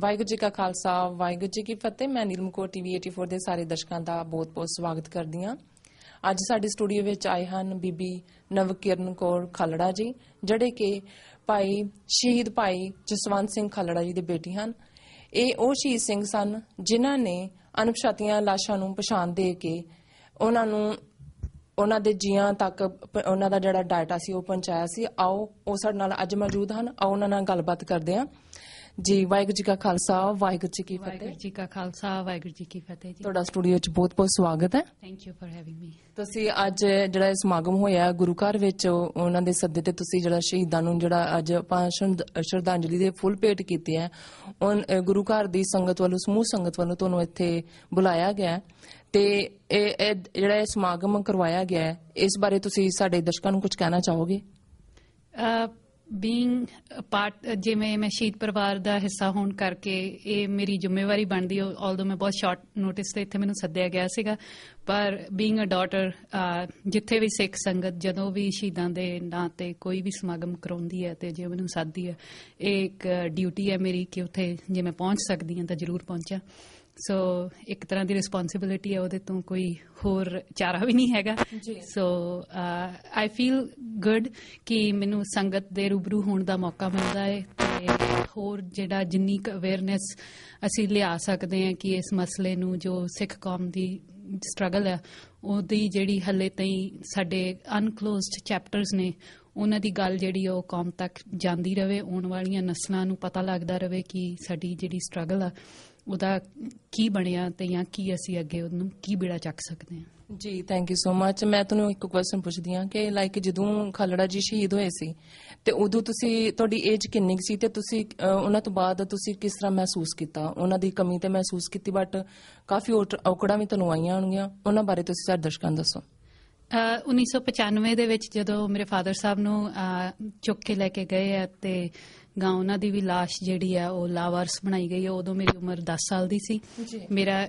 ਵਾਹਿਗੁਰੂ ਜੀ ਕਾ ਖਾਲਸਾ ਵਾਹਿਗੁਰੂ ਜੀ ਕੀ ਫਤਿਹ ਮੈਂ ਨੀਲਮ ਕੌਰ ਟੀਵੀ 84 ਦੇ ਸਾਰੇ ਦਰਸ਼ਕਾਂ ਦਾ ਬਹੁਤ-ਬਹੁਤ ਸਵਾਗਤ ਕਰਦੀ ਹਾਂ ਅੱਜ ਸਾਡੇ ਸਟੂਡੀਓ ਵਿੱਚ ਆਏ ਹਨ ਬੀਬੀ ਨਵਕਿਰਨ ਕੌਰ ਖਲੜਾ ਜੀ ਜਿਹੜੇ ਕਿ ਭਾਈ ਸ਼ਹੀਦ ਭਾਈ ਜਸਵੰਤ ਸਿੰਘ ਖਲੜਾ ਜੀ ਦੇ ਬੇਟੀ ਹਨ ਇਹ ਉਹ ਸ਼ਹੀਦ ਸਿੰਘ ਸਨ ਜਿਨ੍ਹਾਂ ਨੇ ਅਨਪਛਾਤੀਆਂ ਲਾਸ਼ਾਂ ਨੂੰ ਪਛਾਣ ਦੇ ਕੇ ਉਹਨਾਂ ਨੂੰ ਉਹਨਾਂ ਦੇ ਜੀਆਂ ਤੱਕ ਉਹਨਾਂ ਦਾ ਜਿਹੜਾ ਡਾਟਾ ਸੀ ਉਹ ਪਹੁੰਚਾਇਆ ਸੀ ਆਓ ਉਹ ਸਾਡੇ ਨਾਲ ਅੱਜ ਮੌਜੂਦ ਹਨ ਆਓ ਉਹਨਾਂ ਨਾਲ ਗੱਲਬਾਤ ਕਰਦੇ ਹਾਂ ਜੀ ਵਾਹਿਗੁਰੂ ਜੀ ਕਾ ਖਾਲਸਾ ਵਾਹਿਗੁਰੂ ਜੀ ਕੀ ਵਾਹਿਗੁਰੂ ਫਤਿਹ ਜੀ ਕਾ ਖਾਲਸਾ ਵਾਹਿਗੁਰੂ ਜੀ ਕੀ ਫਤਿਹ ਜੀ ਤੁਹਾਡਾ ਸਟੂਡੀਓ 'ਚ ਬਹੁਤ-ਬਹੁਤ ਸਵਾਗਤ ਹੈ thank you for having me ਤੁਸੀਂ ਅੱਜ ਜਿਹੜਾ ਸਮਾਗਮ ਹੋਇਆ ਗੁਰੂ ਘਰ ਵਿੱਚ ਉਹਨਾਂ ਦੇ ਸੱਦੇ ਤੇ ਤੁਸੀਂ ਜਿਹੜਾ ਸ਼ਹੀਦਾਂ ਨੂੰ ਜਿਹੜਾ ਅੱਜ ਆਪਾਂ ਸ਼ਰਧਾਂਜਲੀ ਦੇ ਫੁੱਲ ਭੇਟ ਕੀਤੇ ਆ ਉਹ ਗੁਰੂ ਘਰ ਦੀ ਸੰਗਤ ਵੱਲੋਂ ਸਮੂਹ ਸੰਗਤ ਵੱਲੋਂ ਤੁਹਾਨੂੰ ਇੱਥੇ ਬੁਲਾਇਆ ਗਿਆ ਤੇ ਇਹ ਜਿਹੜਾ ਸਮਾਗਮ ਕਰਵਾਇਆ ਗਿਆ ਇਸ ਬਾਰੇ ਤੁਸੀਂ ਸਾਡੇ ਦਰਸ਼ਕਾਂ ਨੂੰ ਕੁਝ ਕਹਿਣਾ ਚਾਹੋਗੇ ਅ ਬੀਇੰਗ ਪਾਰਟ ਜਿਵੇਂ ਮੈਂ ਸ਼ਹੀਦ ਪਰਿਵਾਰ ਦਾ ਹਿੱਸਾ ਹੋਣ ਕਰਕੇ ਇਹ ਮੇਰੀ ਜ਼ਿੰਮੇਵਾਰੀ ਬਣਦੀ ਹੈ ਆਲਦੋ ਮੈਂ ਬਹੁਤ ਸ਼ਾਰਟ ਨੋਟਿਸ ਤੇ ਇੱਥੇ ਮੈਨੂੰ ਸੱਦਿਆ ਗਿਆ ਸੀਗਾ ਪਰ ਬੀਇੰਗ ਅ ਡਾਟਰ ਜਿੱਥੇ ਵੀ ਸਿੱਖ ਸੰਗਤ ਜਦੋਂ ਵੀ ਸ਼ਹੀਦਾਂ ਦੇ ਨਾਂ ਤੇ ਕੋਈ ਵੀ ਸਮਾਗਮ ਕਰਾਉਂਦੀ ਹੈ ਤੇ ਜੇ ਮੈਨੂੰ ਸੱਦਦੀ ਹੈ ਇਹ ਇੱਕ ਡਿਊਟੀ ਹੈ ਮੇਰੀ ਕਿ ਉੱਥੇ ਜੇ ਮੈਂ ਪਹੁੰਚ ਸਕਦੀ ਹਾਂ ਤਾਂ ਜ਼ਰੂਰ ਪਹੁੰਚਾਂ ਸੋ ਇੱਕ ਤਰ੍ਹਾਂ ਦੀ ਰਿਸਪੌਂਸਿਬਿਲਟੀ ਹੈ ਉਹਦੇ ਤੋਂ ਕੋਈ ਹੋਰ ਚਾਰਾ ਵੀ ਨਹੀਂ ਹੈਗਾ ਸੋ ਆਈ ਫੀਲ ਗੁੱਡ ਕਿ ਮੈਨੂੰ ਸੰਗਤ ਦੇ ਰੂਬਰੂ ਹੋਣ ਦਾ ਮੌਕਾ ਮਿਲਦਾ ਹੈ ਤੇ ਹੋਰ ਜਿਹੜਾ ਜਿੰਨੀ ਅਵੇਅਰਨੈਸ ਅਸੀਂ ਲਿਆ ਸਕਦੇ ਹਾਂ ਕਿ ਇਸ ਮਸਲੇ ਨੂੰ ਜੋ ਸਿੱਖ ਕੌਮ ਦੀ ਸਟਰਗਲ ਹੈ ਉਹਦੀ ਜਿਹੜੀ ਹੱਲੇ ਤਾਈਂ ਸਾਡੇ ਅਨਕਲੋਜ਼ਡ ਚੈਪਟਰਸ ਨੇ ਉਹਨਾਂ ਦੀ ਗੱਲ ਜਿਹੜੀ ਉਹ ਕੌਮ ਤੱਕ ਜਾਂਦੀ ਰਵੇ ਆਉਣ ਵਾਲੀਆਂ ਨਸਲਾਂ ਨੂੰ ਪਤਾ ਲੱਗਦਾ ਰਵੇ ਕਿ ਸਾਡੀ ਜਿਹੜੀ ਸਟਰਗਲ ਆ ਉਹਦਾ ਕੀ ਬਣਿਆ ਤੇ ਜਾਂ ਕੀ ਅਸੀਂ ਅੱਗੇ ਉਹਨੂੰ ਕੀ ਬੇੜਾ ਚੱਕ ਸਕਦੇ ਹਾਂ ਜੀ ਥੈਂਕ ਯੂ ਸੋ ਮੱਚ ਮੈਂ ਤੁਹਾਨੂੰ ਇੱਕ ਕੁਐਸਚਨ ਪੁੱਛਦੀ ਹਾਂ ਕਿ ਲਾਈਕ ਜਦੋਂ ਖਲੜਾ ਜੀ ਸ਼ਹੀਦ ਹੋਏ ਸੀ ਤੇ ਉਦੋਂ ਤੁਸੀਂ ਤੁਹਾਡੀ ਏਜ ਕਿੰਨੀ ਸੀ ਤੇ ਤੁਸੀਂ ਉਹਨਾਂ ਤੋਂ ਬਾਅਦ ਤੁਸੀਂ ਕਿਸ ਤਰ੍ਹਾਂ ਮਹਿਸੂਸ ਕੀਤਾ ਉਹਨਾਂ ਦੀ ਕਮੀ ਤੇ ਮਹਿਸੂਸ ਕੀਤੀ ਬਟ ਕਾਫੀ ਔਕੜਾਂ ਵੀ ਤੁਹਾਨੂੰ ਆਈਆਂ ਹੋਣਗੀਆਂ ਉਹਨਾਂ ਬਾਰੇ ਤੁਸੀਂ ਸਾਡੇ ਦਰਸ਼ਕਾਂ ਨੂੰ ਦੱਸੋ 1995 ਦੇ ਵਿੱਚ ਜਦੋਂ ਮੇਰੇ ਫਾਦਰ ਸਾਹਿਬ ਨੂੰ ਚੁੱਕ ਕੇ ਲੈ ਕੇ ਗਏ ਆ ਤੇ ਗਾਂ ਉਹਨਾਂ ਦੀ ਵੀ লাশ ਜਿਹੜੀ ਆ ਉਹ ਲਾਵਾਰਸ ਬਣਾਈ ਗਈ ਹੈ ਉਦੋਂ ਮੇਰੀ ਉਮਰ 10 ਸਾਲ ਦੀ ਸੀ ਮੇਰਾ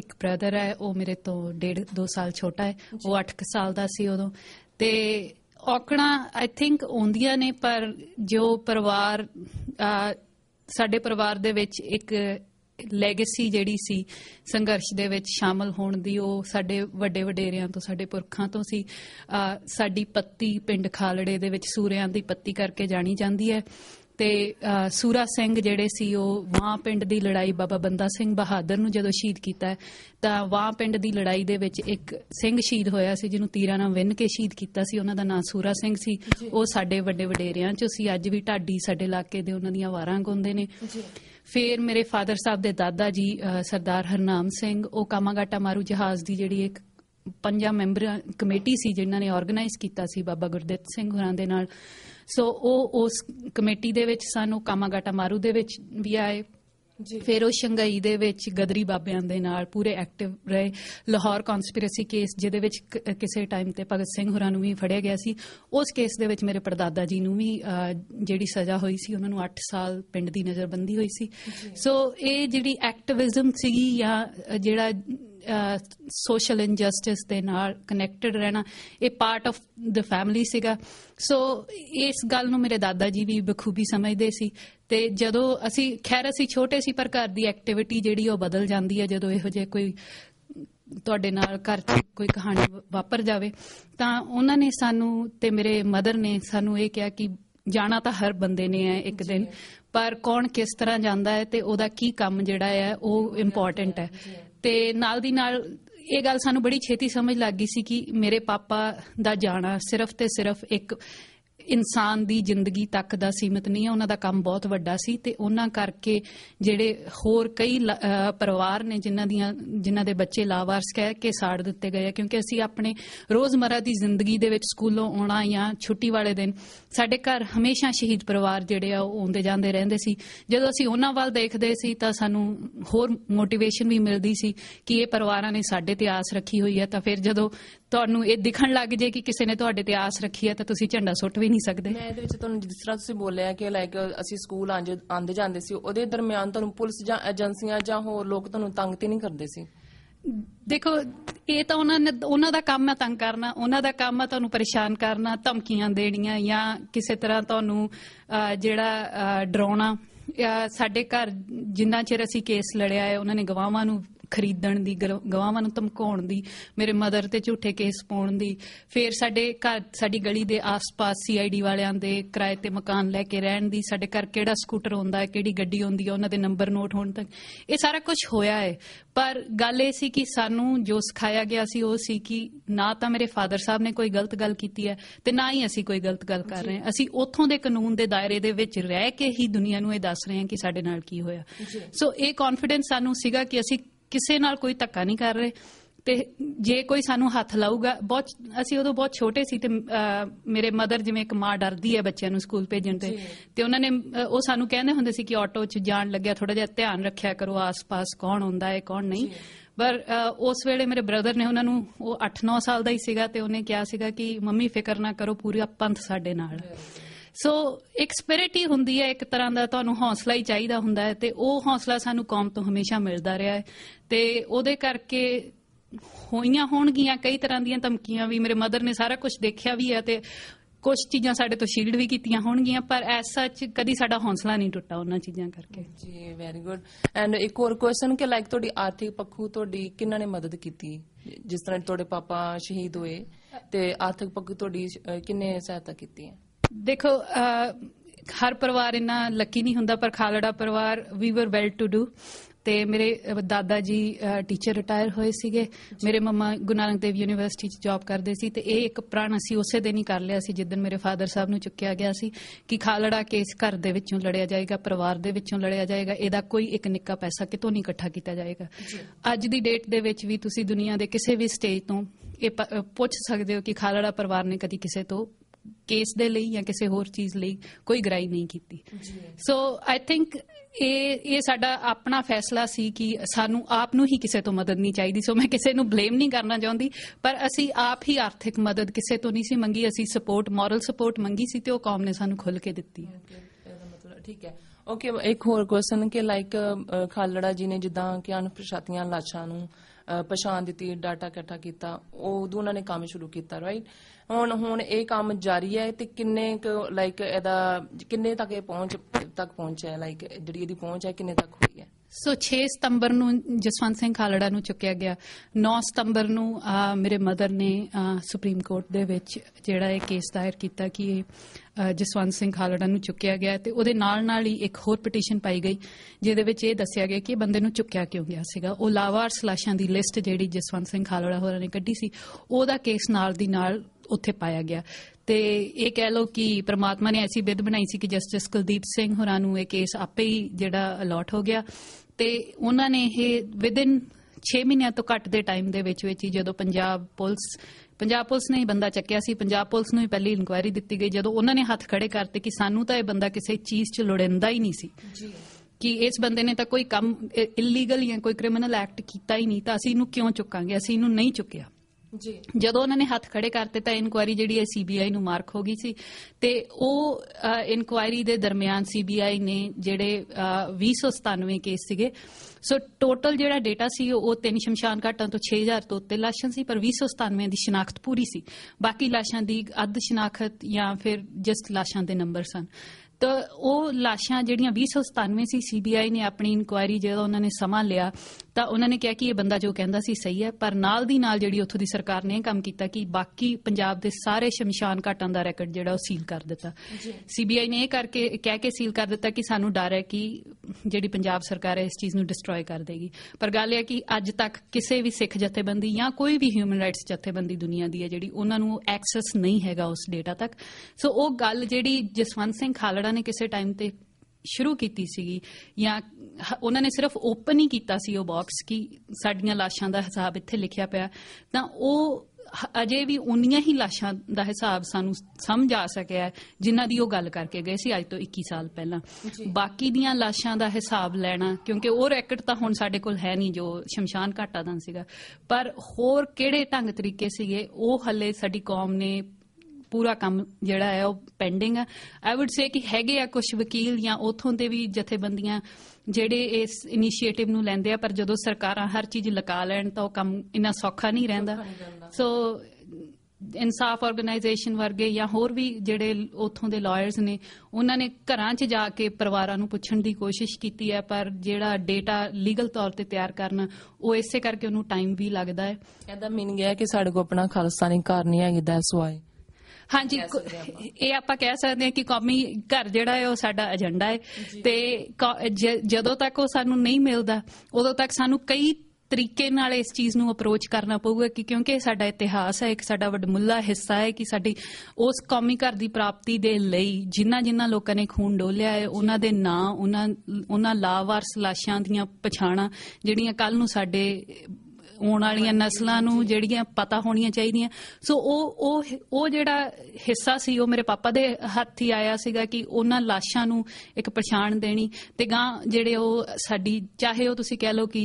ਇੱਕ ਬ੍ਰਦਰ ਹੈ ਉਹ ਮੇਰੇ ਤੋਂ ਡੇਢ 2 ਸਾਲ ਛੋਟਾ ਹੈ ਉਹ 8 ਸਾਲ ਦਾ ਸੀ ਉਦੋਂ ਤੇ ਔਕਣਾ ਆਈ ਥਿੰਕ ਆਉਂਦੀਆਂ ਨੇ ਪਰ ਜੋ ਪਰਿਵਾਰ ਸਾਡੇ ਪਰਿਵਾਰ ਦੇ ਵਿੱਚ ਇੱਕ ਲੈਗੇਸੀ ਜਿਹੜੀ ਸੀ ਸੰਘਰਸ਼ ਦੇ ਵਿੱਚ ਸ਼ਾਮਲ ਹੋਣ ਦੀ ਉਹ ਸਾਡੇ ਵੱਡੇ ਵਡੇਰਿਆਂ ਤੋਂ ਸਾਡੇ ਪੁਰਖਾਂ ਤੋਂ ਸੀ ਸਾਡੀ ਪੱਤੀ ਪਿੰਡ ਖਾਲੜੇ ਦੇ ਵਿੱਚ ਸੂਰਿਆਂ ਦੀ ਪੱਤੀ ਕਰਕੇ ਜਾਣੀ ਜਾਂਦੀ ਹੈ ਤੇ ਸੂਰਾ ਸਿੰਘ ਜਿਹੜੇ ਸੀ ਉਹ ਵਾਹ ਪਿੰਡ ਦੀ ਲੜਾਈ ਬਾਬਾ ਬੰਦਾ ਸਿੰਘ ਬਹਾਦਰ ਨੂੰ ਜਦੋਂ ਸ਼ਹੀਦ ਕੀਤਾ ਤਾਂ ਵਾਹ ਪਿੰਡ ਦੀ ਲੜਾਈ ਦੇ ਵਿੱਚ ਇੱਕ ਸਿੰਘ ਸ਼ਹੀਦ ਹੋਇਆ ਸੀ ਜਿਹਨੂੰ ਤੀਰਾਂ ਨਾਲ ਵਿੰਨ ਕੇ ਸ਼ਹੀਦ ਕੀਤਾ ਸੀ ਉਹਨਾਂ ਦਾ ਨਾਮ ਸੂਰਾ ਸਿੰਘ ਸੀ ਉਹ ਸਾਡੇ ਵੱਡੇ ਵਡੇਰਿਆਂ ਚੋਂ ਸੀ ਅੱਜ ਵੀ ਢਾਡੀ ਸਾਡੇ ਇਲਾਕੇ ਦੇ ਉਹਨਾਂ ਦੀਆਂ ਵਾਰਾਂ ਗੁੰਦੇ ਨੇ ਜੀ ਫਿਰ ਮੇਰੇ ਫਾਦਰ ਸਾਹਿਬ ਦੇ ਦਾਦਾ ਜੀ ਸਰਦਾਰ ਹਰਨਾਮ ਸਿੰਘ ਉਹ ਕਾਮਾਗਾਟਾ ਮਾਰੂ ਜਹਾਜ਼ ਦੀ ਜਿਹੜੀ ਇੱਕ ਪੰਜਾਂ ਮੈਂਬਰ ਕਮੇਟੀ ਸੀ ਜਿਨ੍ਹਾਂ ਨੇ ਆਰਗੇਨਾਈਜ਼ ਕੀਤਾ ਸੀ ਬਾਬਾ ਗੁਰਦਿੱਤ ਸਿੰਘ ਹੋਰਾਂ ਦੇ ਨਾਲ ਸੋ ਉਹ ਉਸ ਕਮੇਟੀ ਦੇ ਵਿੱਚ ਸਾਨੂੰ ਕਾਮਾਗਾਟਾ ਮਾਰੂ ਦੇ ਵਿੱਚ ਵੀ ਆਏ ਫਿਰ ਉਹ ਸ਼ੰਗਾਈ ਦੇ ਵਿੱਚ ਗਦਰੀ ਬਾਬਿਆਂ ਦੇ ਨਾਲ ਪੂਰੇ ਐਕਟਿਵ ਰਹੇ ਲਾਹੌਰ ਕਨਸਪੀਰੇਸੀ ਕੇਸ ਜਿਹਦੇ ਵਿੱਚ ਕਿਸੇ ਟਾਈਮ ਤੇ ਭਗਤ ਸਿੰਘ ਹੋਰਾਂ ਨੂੰ ਵੀ ਫੜਿਆ ਗਿਆ ਸੀ ਉਸ ਕੇਸ ਦੇ ਵਿੱਚ ਮੇਰੇ ਪਰਦਾਦਾ ਜੀ ਨੂੰ ਵੀ ਜਿਹੜੀ ਸਜ਼ਾ ਹੋਈ ਸੀ ਉਹਨਾਂ ਨੂੰ 8 ਸਾਲ ਪਿੰਡ ਦੀ ਨਜ਼ਰਬੰਦੀ ਹੋਈ ਸੀ ਸੋ ਇਹ ਜਿਹੜੀ ਐਕਟਿਵਿਜ਼ਮ ਸੀਗੀ ਜਾਂ ਜਿਹੜਾ ਸੋਸ਼ਲ ਇਨਜਸਟਿਸ ਦੇ ਨਾਲ ਕਨੈਕਟਡ ਰਹਿਣਾ ਇਹ ਪਾਰਟ ਆਫ ਦ ਫੈਮਿਲੀ ਸੀਗਾ ਸੋ ਇਸ ਗੱਲ ਨੂੰ ਮੇਰੇ ਦਾਦਾ ਜੀ ਵੀ ਬਖੂਬੀ ਸਮਝਦੇ ਸੀ ਤੇ ਜਦੋਂ ਅਸੀਂ ਖੈਰ ਅਸੀਂ ਛੋਟੇ ਸੀ ਪਰ ਘਰ ਦੀ ਐਕਟੀਵਿਟੀ ਜਿਹੜੀ ਉਹ ਬਦਲ ਜਾਂਦੀ ਹੈ ਜਦੋਂ ਇਹੋ ਜਿਹੇ ਕੋਈ ਤੁਹਾਡੇ ਨਾਲ ਘਰ 'ਚ ਕੋਈ ਕਹਾਣੀ ਵਾਪਰ ਜਾਵੇ ਤਾਂ ਉਹਨਾਂ ਨੇ ਸਾਨੂੰ ਤੇ ਮੇਰੇ ਮਦਰ ਨੇ ਸਾਨੂੰ ਇਹ ਕਿਹਾ ਕਿ ਜਾਣਾ ਤਾਂ ਹਰ ਬੰਦੇ ਨੇ ਹੈ ਇੱਕ ਦਿਨ ਪਰ ਕੌਣ ਕਿਸ ਤਰ੍ਹਾਂ ਜਾਂਦਾ ਹੈ ਤੇ ਉਹਦਾ ਕੀ ਕੰਮ ਜਿਹੜਾ ਹੈ ਉਹ ਇੰਪੋਰਟੈਂਟ ਹੈ ਤੇ ਨਾਲ ਦੀ ਨਾਲ ਇਹ ਗੱਲ ਸਾਨੂੰ ਬੜੀ ਛੇਤੀ ਸਮਝ ਲੱਗ ਗਈ ਸੀ ਕਿ ਮੇਰੇ ਪਾਪਾ ਦਾ ਜਾਣਾ ਸਿਰਫ ਤੇ ਸਿਰਫ ਇੱਕ ਇਨਸਾਨ ਦੀ ਜ਼ਿੰਦਗੀ ਤੱਕ ਦਾ ਸੀਮਤ ਨਹੀਂ ਹੈ ਉਹਨਾਂ ਦਾ ਕੰਮ ਬਹੁਤ ਵੱਡਾ ਸੀ ਤੇ ਉਹਨਾਂ ਕਰਕੇ ਜਿਹੜੇ ਹੋਰ ਕਈ ਪਰਿਵਾਰ ਨੇ ਜਿਨ੍ਹਾਂ ਦੀਆਂ ਜਿਨ੍ਹਾਂ ਦੇ ਬੱਚੇ ਲਾਵਾਰਸ ਕਹਿ ਕੇ ਸਾੜ ਦਿੱਤੇ ਗਏ ਆ ਕਿਉਂਕਿ ਅਸੀਂ ਆਪਣੇ ਰੋਜ਼ਮਰਾ ਦੀ ਜ਼ਿੰਦਗੀ ਦੇ ਵਿੱਚ ਸਕੂਲੋਂ ਆਉਣਾ ਜਾਂ ਛੁੱਟੀ ਵਾਲੇ ਦਿਨ ਸਾਡੇ ਘਰ ਹਮੇਸ਼ਾ ਸ਼ਹੀਦ ਪਰਿਵਾਰ ਜਿਹੜੇ ਆ ਉਹ ਆਉਂਦੇ ਜਾਂਦੇ ਰਹਿੰਦੇ ਸੀ ਜਦੋਂ ਅਸੀਂ ਉਹਨਾਂ ਵੱਲ ਦੇਖਦੇ ਸੀ ਤਾਂ ਸਾਨੂੰ ਹੋਰ ਮੋਟੀਵੇਸ਼ਨ ਵੀ ਮਿਲਦੀ ਸੀ ਕਿ ਇਹ ਪਰਿਵਾਰਾਂ ਨੇ ਸਾਡੇ ਤੇ ਆਸ ਰੱਖੀ ਹੋਈ ਹੈ ਤਾਂ ਫਿਰ ਜਦੋਂ ਤੁਹਾਨੂੰ ਇਹ ਦਿਖਣ ਲੱਗ ਜੇ ਕਿ ਕਿਸੇ ਨੇ ਤੁਹਾਡੇ ਤੇ ਆਸ ਰੱਖੀ ਹੈ ਤਾਂ ਤੁਸੀਂ ਝੰਡਾ ਸੁੱਟ ਵੀ ਨਹੀਂ ਸਕਦੇ ਮੈਂ ਇਹਦੇ ਵਿੱਚ ਤੁਹਾਨੂੰ ਜਿਸ ਤਰ੍ਹਾਂ ਤੁਸੀਂ ਬੋਲਿਆ ਕਿ ਲਾਈਕ ਅਸੀਂ ਸਕੂਲ ਆਂਦੇ ਜਾਂਦੇ ਸੀ ਉਹਦੇ ਦਰਮਿਆਨ ਤੁਹਾਨੂੰ ਪੁਲਿਸ ਜਾਂ ਏਜੰਸੀਆਂ ਜਾਂ ਹੋਰ ਲੋਕ ਤੁਹਾਨੂੰ ਤੰਗ ਤੇ ਨਹੀਂ ਕਰਦੇ ਸੀ ਦੇਖੋ ਇਹ ਤਾਂ ਉਹਨਾਂ ਨੇ ਉਹਨਾਂ ਦਾ ਕੰਮ ਹੈ ਤੰਗ ਕਰਨਾ ਉਹਨਾਂ ਦਾ ਕੰਮ ਹੈ ਤੁਹਾਨੂੰ ਪਰੇਸ਼ਾਨ ਕਰਨਾ ਧਮਕੀਆਂ ਦੇਣੀਆਂ ਜਾਂ ਕਿਸੇ ਤਰ੍ਹਾਂ ਤੁਹਾਨੂੰ ਜਿਹੜਾ ਡਰਾਉਣਾ ਸਾਡੇ ਘਰ ਜਿੰਨਾ ਚਿਰ ਅਸੀਂ ਕੇਸ ਲੜਿਆ ਹੈ ਉਹਨਾਂ ਨੇ ਗਵਾਹਾਂ ਨੂੰ ਖਰੀਦਣ ਦੀ ਗਵਾਹਾਂ ਨੂੰ ਧਮਕਾਉਣ ਦੀ ਮੇਰੇ ਮਦਰ ਤੇ ਝੂਠੇ ਕੇਸ ਪਾਉਣ ਦੀ ਫਿਰ ਸਾਡੇ ਘਰ ਸਾਡੀ ਗਲੀ ਦੇ ਆਸ-ਪਾਸ ਸੀਆਈਡੀ ਵਾਲਿਆਂ ਦੇ ਕਿਰਾਏ ਤੇ ਮਕਾਨ ਲੈ ਕੇ ਰਹਿਣ ਦੀ ਸਾਡੇ ਘਰ ਕਿਹੜਾ ਸਕੂਟਰ ਹੁੰਦਾ ਹੈ ਕਿਹੜੀ ਗੱਡੀ ਹੁੰਦੀ ਹੈ ਉਹਨਾਂ ਦੇ ਨੰਬਰ ਨੋਟ ਹੋਣ ਤੱਕ ਇਹ ਸਾਰਾ ਕੁਝ ਹੋਇਆ ਹੈ ਪਰ ਗੱਲ ਇਹ ਸੀ ਕਿ ਸਾਨੂੰ ਜੋ ਸਿਖਾਇਆ ਗਿਆ ਸੀ ਉਹ ਸੀ ਕਿ ਨਾ ਤਾਂ ਮੇਰੇ ਫਾਦਰ ਸਾਹਿਬ ਨੇ ਕੋਈ ਗਲਤ ਗੱਲ ਕੀਤੀ ਹੈ ਤੇ ਨਾ ਹੀ ਅਸੀਂ ਕੋਈ ਗਲਤ ਗੱਲ ਕਰ ਰਹੇ ਹਾਂ ਅਸੀਂ ਉੱਥੋਂ ਦੇ ਕਾਨੂੰਨ ਦੇ ਦਾਇਰੇ ਦੇ ਵਿੱਚ ਰਹਿ ਕੇ ਹੀ ਦੁਨੀਆ ਨੂੰ ਇਹ ਦੱਸ ਰਹੇ ਹਾਂ ਕਿ ਸਾਡੇ ਨਾਲ ਕੀ ਹੋਇਆ ਸੋ ਇਹ ਕੌਨਫੀਡੈਂਸ ਸਾਨੂੰ ਸੀਗਾ ਕਿ ਅਸੀਂ ਕਿਸੇ ਨਾਲ ਕੋਈ ਧੱਕਾ ਨਹੀਂ ਕਰ ਰਹੇ ਤੇ ਜੇ ਕੋਈ ਸਾਨੂੰ ਹੱਥ ਲਾਊਗਾ ਬਹੁਤ ਅਸੀਂ ਉਦੋਂ ਬਹੁਤ ਛੋਟੇ ਸੀ ਤੇ ਮੇਰੇ ਮਦਰ ਜਿਵੇਂ ਇੱਕ ਮਾਂ ਡਰਦੀ ਹੈ ਬੱਚਿਆਂ ਨੂੰ ਸਕੂਲ ਭੇਜਣ ਤੇ ਤੇ ਉਹਨਾਂ ਨੇ ਉਹ ਸਾਨੂੰ ਕਹਿੰਦੇ ਹੁੰਦੇ ਸੀ ਕਿ ਆਟੋ 'ਚ ਜਾਣ ਲੱਗਿਆ ਥੋੜਾ ਜਿਹਾ ਧਿਆਨ ਰੱਖਿਆ ਕਰੋ ਆਸ-ਪਾਸ ਕੌਣ ਹੁੰਦਾ ਹੈ ਕੌਣ ਨਹੀਂ ਪਰ ਉਸ ਵੇਲੇ ਮੇਰੇ ਬ੍ਰਦਰ ਨੇ ਉਹਨਾਂ ਨੂੰ ਉਹ 8-9 ਸਾਲ ਦਾ ਹੀ ਸੀਗਾ ਤੇ ਉਹਨੇ ਕਿਹਾ ਸੀਗਾ ਕਿ ਮੰਮੀ ਫਿਕਰ ਨਾ ਕਰੋ ਪੂਰੀ ਪੰਥ ਸਾਡੇ ਨਾਲ ਸੋ ਇੱਕ ਸਪਿਰਿਟ ਹੀ ਹੁੰਦੀ ਹੈ ਇੱਕ ਤਰ੍ਹਾਂ ਦਾ ਤੁਹਾਨੂੰ ਹੌਸਲਾ ਹੀ ਚਾਹੀਦਾ ਹੁੰਦਾ ਹੈ ਤੇ ਉਹ ਹੌਸਲਾ ਸਾਨੂੰ ਕੌਮ ਤੋਂ ਹਮੇਸ਼ਾ ਮਿਲਦਾ ਰਿਹਾ ਹੈ ਤੇ ਉਹਦੇ ਕਰਕੇ ਹੋਈਆਂ ਹੋਣਗੀਆਂ ਕਈ ਤਰ੍ਹਾਂ ਦੀਆਂ ਧਮਕੀਆਂ ਵੀ ਮੇਰੇ ਮਦਰ ਨੇ ਸਾਰਾ ਕੁਝ ਦੇਖਿਆ ਵੀ ਹੈ ਤੇ ਕੁਝ ਚੀਜ਼ਾਂ ਸਾਡੇ ਤੋਂ ਸ਼ੀਲਡ ਵੀ ਕੀਤੀਆਂ ਹੋਣਗੀਆਂ ਪਰ ਐਸ ਸੱਚ ਕਦੀ ਸਾਡਾ ਹੌਸਲਾ ਨਹੀਂ ਟੁੱਟਾ ਉਹਨਾਂ ਚੀਜ਼ਾਂ ਕਰਕੇ ਜੀ ਵੈਰੀ ਗੁੱਡ ਐਂਡ ਇੱਕ ਹੋਰ ਕੁਐਸਚਨ ਕਿ ਲਾਈਕ ਤੁਹਾਡੀ ਆਰਥਿਕ ਪੱਖੂ ਤੁਹਾਡੀ ਕਿੰਨਾਂ ਨੇ ਮਦਦ ਕੀਤੀ ਜਿਸ ਤਰ੍ਹਾਂ ਤੁਹਾਡੇ ਪਾਪਾ ਸ਼ਹੀਦ ਹੋਏ ਤੇ ਆਰਥਿਕ ਪੱਖੂ ਤੁਹਾਡੀ ਕਿੰਨੇ ਸਹਾਇਤਾ ਕੀਤੀ ਹੈ ਦੇਖੋ ਹਰ ਪਰਿਵਾਰ ਇਨਾ ਲੱਕੀ ਨਹੀਂ ਹੁੰਦਾ ਪਰ ਖਾਲੜਾ ਪਰਿਵਾਰ ਵੀ ਵਰ ਵੈਲ ਟੂ ਡੂ ਤੇ ਮੇਰੇ ਦਾਦਾ ਜੀ ਟੀਚਰ ਰਿਟਾਇਰ ਹੋਏ ਸੀਗੇ ਮੇਰੇ ਮਮਾ ਗੁਨਾਰੰਗ ਦੇਵ ਯੂਨੀਵਰਸਿਟੀ 'ਚ ਜੌਬ ਕਰਦੇ ਸੀ ਤੇ ਇਹ ਇੱਕ ਪ੍ਰਣ ਅਸੀਂ ਉਸੇ ਦਿਨ ਹੀ ਕਰ ਲਿਆ ਸੀ ਜਿੱਦਨ ਮੇਰੇ ਫਾਦਰ ਸਾਹਿਬ ਨੂੰ ਚੁੱਕਿਆ ਗਿਆ ਸੀ ਕਿ ਖਾਲੜਾ ਕੇਸ ਘਰ ਦੇ ਵਿੱਚੋਂ ਲੜਿਆ ਜਾਏਗਾ ਪਰਿਵਾਰ ਦੇ ਵਿੱਚੋਂ ਲੜਿਆ ਜਾਏਗਾ ਇਹਦਾ ਕੋਈ ਇੱਕ ਨਿੱਕਾ ਪੈਸਾ ਕਿਤੋਂ ਨਹੀਂ ਇਕੱਠਾ ਕੀਤਾ ਜਾਏਗਾ ਅੱਜ ਦੀ ਡੇਟ ਦੇ ਵਿੱਚ ਵੀ ਤੁਸੀਂ ਦੁਨੀਆ ਦੇ ਕਿਸੇ ਵੀ ਸਟੇਜ ਤੋਂ ਇਹ ਪੁੱਛ ਸਕਦੇ ਹੋ ਕਿ ਖਾਲੜਾ ਪਰਿਵਾਰ ਨੇ ਕਦੀ ਕਿਸੇ ਤੋਂ ਕੇਸ ਦੇ ਲਈ ਜਾਂ ਕਿਸੇ ਹੋਰ ਚੀਜ਼ ਲਈ ਕੋਈ ਗ੍ਰਾਈ ਨਹੀਂ ਕੀਤੀ ਸੋ ਆਈ ਥਿੰਕ ਇਹ ਇਹ ਸਾਡਾ ਆਪਣਾ ਫੈਸਲਾ ਸੀ ਕਿ ਸਾਨੂੰ ਆਪ ਨੂੰ ਹੀ ਕਿਸੇ ਤੋਂ ਮਦਦ ਨਹੀਂ ਚਾਹੀਦੀ ਸੋ ਮੈਂ ਕਿਸੇ ਨੂੰ ਬਲੇਮ ਨਹੀਂ ਕਰਨਾ ਚਾਹੁੰਦੀ ਪਰ ਅਸੀਂ ਆਪ ਹੀ ਆਰਥਿਕ ਮਦਦ ਕਿਸੇ ਤੋਂ ਨਹੀਂ ਸੀ ਮੰਗੀ ਅਸੀਂ ਸਪੋਰਟ ਮੋਰਲ ਸਪੋਰਟ ਮੰਗੀ ਸੀ ਤੇ ਉਹ ਕੌਮ ਨੇ ਸਾਨੂੰ ਖੁੱਲ ਕੇ ਦਿੱਤੀ ਹੈ ਠੀਕ ਹੈ ਓਕੇ ਇੱਕ ਹੋਰ ਕੁਐਸਚਨ ਕਿ ਲਾਈਕ ਖਾਲੜਾ ਜੀ ਨੇ ਜਿੱਦਾਂ ਕਿ ਅਨਪ੍ਰਸ਼ਾਤੀਆਂ ਲਾਸ਼ਾਂ ਨੂੰ ਪਛਾਣ ਦਿੱਤੀ ਡਾਟਾ ਇਕੱਠਾ ਕੀਤਾ ਉਦੋਂ ਉਹਨਾਂ ਨੇ ਕੰਮ ਸ਼ੁਰੂ ਕੀਤਾ ਰਾਈਟ ਹੁਣ ਹੁਣ ਇਹ ਕੰਮ ਜਾਰੀ ਹੈ ਤੇ ਕਿੰਨੇ ਲਾਈਕ ਇਹਦਾ ਕਿੰਨੇ ਤੱਕ ਇਹ ਪਹੁੰਚ ਤੱਕ ਪਹੁੰਚਿਆ ਲਾਈਕ ਜਿਹੜੀ ਇਹਦੀ ਪਹੁੰਚ ਹੈ ਕਿੰਨੇ ਤੱਕ ਹੋਈ ਹੈ ਸੋ 6 ਸਤੰਬਰ ਨੂੰ ਜਸਵੰਤ ਸਿੰਘ ਖਾਲੜਾ ਨੂੰ ਚੁੱਕਿਆ ਗਿਆ 9 ਸਤੰਬਰ ਨੂੰ ਮੇਰੇ ਮਦਰ ਨੇ ਸੁਪਰੀਮ ਕੋਰਟ ਦੇ ਵਿੱਚ ਜਿਹੜਾ ਇਹ ਕੇਸ ਦਾਇਰ ਕੀਤਾ ਕਿ ਇਹ ਜਸਵੰਤ ਸਿੰਘ ਖਾਲੜਾ ਨੂੰ ਚੁੱਕਿਆ ਗਿਆ ਤੇ ਉਹਦੇ ਨਾਲ ਨਾਲ ਹੀ ਇੱਕ ਹੋਰ ਪਟੀਸ਼ਨ ਪਾਈ ਗਈ ਜਿਹਦੇ ਵਿੱਚ ਇਹ ਦੱਸਿਆ ਗਿਆ ਕਿ ਬੰਦੇ ਨੂੰ ਚੁੱਕਿਆ ਕਿਉਂ ਗਿਆ ਸੀਗਾ ਉਹ ਲਾਵਾਰ ਸਲਾਸ਼ਾਂ ਦੀ ਲਿਸਟ ਜਿਹੜੀ ਜਸਵੰਤ ਸਿੰਘ ਖਾਲੜਾ ਹੋਰਾਂ ਨੇ ਕੱਢੀ ਸੀ ਉਹਦਾ ਕੇਸ ਨਾਲ ਦੀ ਨਾਲ ਉੱਥੇ ਪਾਇਆ ਗਿਆ ਤੇ ਇਹ ਕਹਿ ਲੋ ਕਿ ਪ੍ਰਮਾਤਮਾ ਨੇ ਐਸੀ ਵਿਧ ਬਣਾਈ ਸੀ ਕਿ ਜਸਟਿਸ ਕੁਲਦੀਪ ਸਿੰਘ ਹੋਰਾਂ ਨੂੰ ਇਹ ਕੇਸ ਆਪੇ ਹੀ ਜਿਹੜਾ ਅਲਾਟ ਹੋ ਗਿਆ ਤੇ ਉਹਨਾਂ ਨੇ ਇਹ ਵਿਦਿਨ 6 ਮਹੀਨਿਆਂ ਤੋਂ ਘੱਟ ਦੇ ਟਾਈਮ ਦੇ ਵਿੱਚ ਵਿੱਚ ਹੀ ਜਦੋਂ ਪੰਜਾਬ ਪੁਲਿਸ ਪੰਜਾਬ ਪੁਲਿਸ ਨੇ ਹੀ ਬੰਦਾ ਚੱਕਿਆ ਸੀ ਪੰਜਾਬ ਪੁਲਿਸ ਨੂੰ ਹੀ ਪਹਿਲੀ ਇਨਕੁਆਇਰੀ ਦਿੱਤੀ ਗਈ ਜਦੋਂ ਉਹਨਾਂ ਨੇ ਹੱਥ ਖੜੇ ਕਰਤੇ ਕਿ ਸਾਨੂੰ ਤਾਂ ਇਹ ਬੰਦਾ ਕਿਸੇ ਚੀਜ਼ 'ਚ ਲੋੜਿੰਦਾ ਹੀ ਨਹੀਂ ਸੀ ਜੀ ਕਿ ਇਸ ਬੰਦੇ ਨੇ ਤਾਂ ਕੋਈ ਕੰਮ ਇਲੀਗਲ ਜਾਂ ਕੋਈ ਕ੍ਰਿਮੀਨਲ ਐਕਟ ਕੀਤਾ ਹੀ ਨਹੀਂ ਤਾਂ ਅਸੀਂ ਇਹਨੂੰ ਕਿਉਂ ਚੁੱਕਾਂਗੇ ਅਸੀਂ ਇਹਨੂੰ ਨਹੀਂ ਚੁੱਕਿਆ ਜੀ ਜਦੋਂ ਉਹਨਾਂ ਨੇ ਹੱਥ ਖੜੇ ਕਰਤੇ ਤਾਂ ਇਨਕੁਆਇਰੀ ਜਿਹੜੀ ਹੈ ਸੀਬੀਆਈ ਨੂੰ ਮਾਰਕ ਹੋ ਗਈ ਸੀ ਤੇ ਉਹ ਇਨਕੁਆਇਰੀ ਦੇ ਦਰਮਿਆਨ ਸੀਬੀਆਈ ਨੇ ਜਿਹੜੇ 297 ਕੇਸ ਸੀਗੇ ਸੋ ਟੋਟਲ ਜਿਹੜਾ ਡਾਟਾ ਸੀ ਉਹ ਤਿੰਨ ਸ਼ਮਸ਼ਾਨ ਘਾਟਾਂ ਤੋਂ 6000 ਤੋਂ ਉੱਤੇ ਲਾਸ਼ਾਂ ਸੀ ਪਰ 297 ਦੀ ਸ਼ਨਾਖਤ ਪੂਰੀ ਸੀ ਬਾਕੀ ਲਾਸ਼ਾਂ ਦੀ ਅੱਧ ਸ਼ਨਾਖਤ ਜਾਂ ਫਿਰ ਜਸਟ ਲਾਸ਼ਾਂ ਦੇ ਨੰਬਰ ਸਨ ਤਾਂ ਉਹ ਲਾਸ਼ਾਂ ਜਿਹੜੀਆਂ 2097 ਸੀ ਸੀਬੀਆਈ ਨੇ ਆਪਣੀ ਇਨਕੁਆਇਰੀ ਜਦੋਂ ਉਹਨਾਂ ਨੇ ਸਮਾਂ ਲਿਆ ਤਾਂ ਉਹਨਾਂ ਨੇ ਕਿਹਾ ਕਿ ਇਹ ਬੰਦਾ ਜੋ ਕਹਿੰਦਾ ਸੀ ਸਹੀ ਹੈ ਪਰ ਨਾਲ ਦੀ ਨਾਲ ਜਿਹੜੀ ਉੱਥੋਂ ਦੀ ਸਰਕਾਰ ਨੇ ਇਹ ਕੰਮ ਕੀਤਾ ਕਿ ਬਾਕੀ ਪੰਜਾਬ ਦੇ ਸਾਰੇ ਸ਼ਮਸ਼ਾਨ ਘਾਟਾਂ ਦਾ ਰੈਕੋਰਡ ਜਿਹੜਾ ਉਹ ਸੀਲ ਕਰ ਦਿੱਤਾ ਸੀਬੀਆਈ ਨੇ ਇਹ ਕਰਕੇ ਕਹਿ ਕੇ ਸੀਲ ਕਰ ਦਿੱਤਾ ਕਿ ਸਾਨੂੰ ਡਰ ਹੈ ਕਿ ਜਿਹੜੀ ਪੰਜਾਬ ਸਰਕਾਰ ਹੈ ਇਸ ਚੀਜ਼ ਨੂੰ ਡਿਸਟਰੋਏ ਕਰ ਦੇਗੀ ਪਰ ਗੱਲ ਇਹ ਹੈ ਕਿ ਅੱਜ ਤੱਕ ਕਿਸੇ ਵੀ ਸਿੱਖ ਜਥੇਬੰਦੀ ਜਾਂ ਕੋਈ ਵੀ ਹਿਊਮਨ ਰਾਈਟਸ ਜਥੇਬੰਦੀ ਦੁਨੀਆ ਦੀ ਹੈ ਜਿਹੜੀ ਉਹਨਾਂ ਨੂੰ ਐਕਸੈਸ ਨਹੀਂ ਹੈਗਾ ਉਸ ਡੇਟਾ ਤੱਕ ਸੋ ਉਹ ਗੱਲ ਜਿਹੜੀ ਜਸਵੰਤ ਸਿੰਘ ਖਾਲੜਾ ਨੇ ਕਿਸੇ ਟਾਈਮ ਤੇ ਸ਼ੁਰੂ ਕੀਤੀ ਸੀਗੀ ਜਾਂ ਉਹਨਾਂ ਨੇ ਸਿਰਫ ਓਪਨ ਹੀ ਕੀਤਾ ਸੀ ਉਹ ਬਾਕਸ ਕਿ ਸਾਡੀਆਂ ਲਾਸ਼ਾਂ ਦਾ ਹਿਸਾਬ ਇੱਥੇ ਲਿਖਿਆ ਪਿਆ ਤਾਂ ਉਹ ਅਜੇ ਵੀ ਉਨੀਆਂ ਹੀ ਲਾਸ਼ਾਂ ਦਾ ਹਿਸਾਬ ਸਾਨੂੰ ਸਮਝ ਆ ਸਕਿਆ ਜਿਨ੍ਹਾਂ ਦੀ ਉਹ ਗੱਲ ਕਰਕੇ ਗਏ ਸੀ ਅੱਜ ਤੋਂ 21 ਸਾਲ ਪਹਿਲਾਂ ਬਾਕੀ ਦੀਆਂ ਲਾਸ਼ਾਂ ਦਾ ਹਿਸਾਬ ਲੈਣਾ ਕਿਉਂਕਿ ਉਹ ਰੈਕਟ ਤਾਂ ਹੁਣ ਸਾਡੇ ਕੋਲ ਹੈ ਨਹੀਂ ਜੋ ਸ਼ਮਸ਼ਾਨ ਘਾਟਾ ਦਾ ਸੀਗਾ ਪਰ ਹੋਰ ਕਿਹੜੇ ਢੰਗ ਤਰੀਕੇ ਸੀਗੇ ਉਹ ਹੱਲੇ ਸਾਡੀ ਕੌਮ ਨੇ ਪੂਰਾ ਕੰਮ ਜਿਹੜਾ ਹੈ ਉਹ ਪੈਂਡਿੰਗ ਹੈ ਆਈ ਊਡ ਸੇ ਕਿ ਹੈਗੇ ਆ ਕੁਝ ਵਕੀਲ ਜਾਂ ਉਥੋਂ ਦੇ ਵੀ ਜਥੇਬੰਦੀਆਂ ਜਿਹੜੇ ਇਸ ਇਨੀਸ਼ੀਏਟਿਵ ਨੂੰ ਲੈਂਦੇ ਆ ਪਰ ਜਦੋਂ ਸਰਕਾਰਾਂ ਹਰ ਚੀਜ਼ ਲਗਾ ਲੈਣ ਤਾਂ ਉਹ ਕੰਮ ਇੰਨਾ ਸੌਖਾ ਨਹੀਂ ਰਹਿੰਦਾ ਸੋ ਇਨਸਾਫ ਆਰਗੇਨਾਈਜੇਸ਼ਨ ਵਰਗੇ ਜਾਂ ਹੋਰ ਵੀ ਜਿਹੜੇ ਉਥੋਂ ਦੇ ਲਾਇਰਸ ਨੇ ਉਹਨਾਂ ਨੇ ਘਰਾਂ 'ਚ ਜਾ ਕੇ ਪਰਿਵਾਰਾਂ ਨੂੰ ਪੁੱਛਣ ਦੀ ਕੋਸ਼ਿਸ਼ ਕੀਤੀ ਹੈ ਪਰ ਜਿਹੜਾ ਡੇਟਾ ਲੀਗਲ ਤੌਰ ਤੇ ਤਿਆਰ ਕਰਨਾ ਉਹ ਇਸੇ ਕਰਕੇ ਉਹਨੂੰ ਟਾਈਮ ਵੀ ਲੱਗਦਾ ਹੈ ਇਹਦਾ ਮੀਨ ਗਿਆ ਕਿ ਸਾਡੇ ਕੋ ਆਪਣਾ ਖਾਲਸਾ ਨਹੀਂ ਕਰਨੀ ਨਹੀਂ ਹੈ ਦੈਟਸ ਵਾਈ ਹਾਂਜੀ ਇਹ ਆਪਾਂ ਕਹਿ ਸਕਦੇ ਹਾਂ ਕਿ ਕੌਮੀ ਘਰ ਜਿਹੜਾ ਹੈ ਉਹ ਸਾਡਾ ਏਜੰਡਾ ਹੈ ਤੇ ਜਦੋਂ ਤੱਕ ਉਹ ਸਾਨੂੰ ਨਹੀਂ ਮਿਲਦਾ ਉਦੋਂ ਤੱਕ ਸਾਨੂੰ ਕਈ ਤਰੀਕੇ ਨਾਲ ਇਸ ਚੀਜ਼ ਨੂੰ ਅਪਰੋਚ ਕਰਨਾ ਪਊਗਾ ਕਿ ਕਿਉਂਕਿ ਇਹ ਸਾਡਾ ਇਤਿਹਾਸ ਹੈ ਇੱਕ ਸਾਡਾ ਵਡਮੁੱਲਾ ਹਿੱਸਾ ਹੈ ਕਿ ਸਾਡੀ ਉਸ ਕੌਮੀ ਘਰ ਦੀ ਪ੍ਰਾਪਤੀ ਦੇ ਲਈ ਜਿਨ੍ਹਾਂ ਜਿਨ੍ਹਾਂ ਲੋਕਾਂ ਨੇ ਖੂਨ ਡੋਲਿਆ ਹੈ ਉਹਨਾਂ ਦੇ ਨਾਂ ਉਹਨਾਂ ਉਹਨਾਂ ਲਾਵਾਰਸ ਲਾਸ਼ਾਂ ਦੀਆਂ ਪਛਾਣਾ ਜਿਹੜੀਆਂ ਕੱਲ ਨੂੰ ਸਾਡੇ ਆਉਣ ਵਾਲੀਆਂ ਨਸਲਾਂ ਨੂੰ ਜਿਹੜੀਆਂ ਪਤਾ ਹੋਣੀਆਂ ਚਾਹੀਦੀਆਂ ਸੋ ਉਹ ਉਹ ਉਹ ਜਿਹੜਾ ਹਿੱਸਾ ਸੀ ਉਹ ਮੇਰੇ ਪਾਪਾ ਦੇ ਹੱਥ ਹੀ ਆਇਆ ਸੀਗਾ ਕਿ ਉਹਨਾਂ ਲਾਸ਼ਾਂ ਨੂੰ ਇੱਕ ਪਛਾਣ ਦੇਣੀ ਤੇ ਗਾਂ ਜਿਹੜੇ ਉਹ ਸਾਡੀ ਚਾਹੇ ਉਹ ਤੁਸੀਂ ਕਹਿ ਲਓ ਕਿ